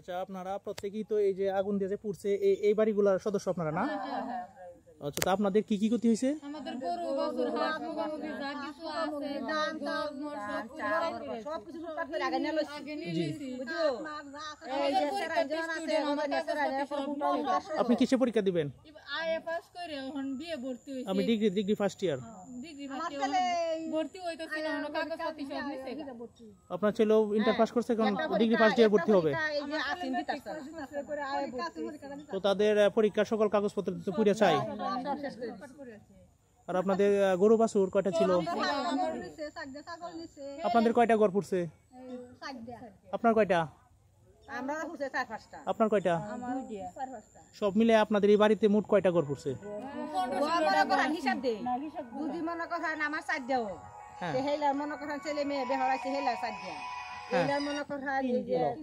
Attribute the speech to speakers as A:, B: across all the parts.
A: আচ্ছা আপনারা প্রত্যেকেই তো এই যে আগুন দিয়ে যে পুড়ছে এই বাড়িগুলোর সদস্য আপনারা না হ্যাঁ, হ্যাঁ, হ্যাঁ, আচ্ছা তা আপনাদের কি কি ক্ষতি হয়েছে
B: আমাদের গরু মুরগি যা কিছু আছে ধান সব কিছু সব নিয়ে লইছি যে আমাদের
A: আপনি কিসে পরীক্ষা
B: দিবেন আইএ পাস এখন বিএ ভর্তি হইছি আমি degree
A: degree first year
B: degree first year
A: আপনার ছেলে ইন্টার পাস করছে কারণ ডিগ্রি পাস দিয়ে ভর্তি হবে তো তাদের পরীক্ষার সকল কাগজপত্র তো পুরে চাই আর আপনাদের গরু বাছুর কয়টা ছিল
B: আপনাদের কয়টা গড় পড়ছে আপনার কয়টা আমরা ফুরছে চার পাঁচটা আপনার কয়টা আমার চার পাঁচটা
A: সব মিলে আপনাদের এই বাড়িতে মোট কয়টা ঘর ফুরছে
B: হিসাব দে যদি মনে করেন আমার চার দেও হেলার হ্যাঁ। মনে করেন ছেলে মেয়ে বেহরাইছে হেলার চার দিয়া হেলার হ্যাঁ। মনে করেন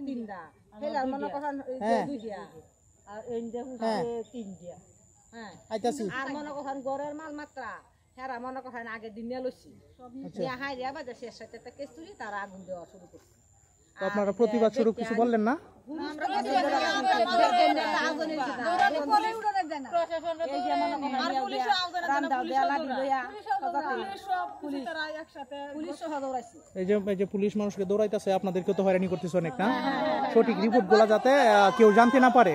B: তিনটা হেলার মনে করেন হ্যাঁ। দুই দিয়া আর এন্ডে ফুরছে তিন দিয়া
A: হ্যাঁ আর মনে
B: করেন গড়ের মাল মাত্রা হেরা মনে করেন আগের দিন নিয়ে লইছি হাই দিয়া বাজার শেষ সাথে কেস তুলি তারা আগুন দেওয়া শুরু করছে
A: তো আপনারা প্রতিবাদ স্বরূপ কিছু বললেন না এই যে পুলিশ মানুষকে দৌড়াইতেছে আপনাদেরকে তো হয়রানি করতেছে অনেক না সঠিক রিপোর্ট গুলা যাতে কেউ জানতে না পারে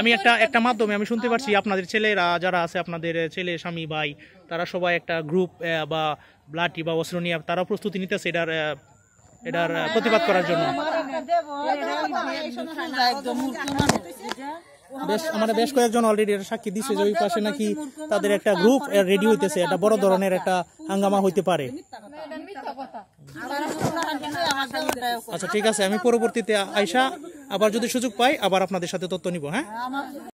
A: আমি একটা একটা মাধ্যমে আমি শুনতে পারছি আপনাদের ছেলেরা যারা আছে আপনাদের ছেলে স্বামী ভাই তারা সবাই একটা গ্রুপ বা ব্লাটি বা অস্ত্র নিয়ে তারা প্রস্তুতি নিতেছে এটার এটার প্রতিবাদ করার জন্য বেশ আমরা বেশ কয়েকজন অলরেডি এটা সাক্ষী দিচ্ছে যে ওই পাশে নাকি তাদের একটা গ্রুপ রেডি হইতেছে একটা বড় ধরনের একটা হাঙ্গামা হইতে পারে
B: আচ্ছা ঠিক আছে আমি পরবর্তীতে আইসা
A: আবার যদি সুযোগ পাই আবার আপনাদের সাথে তথ্য নিব হ্যাঁ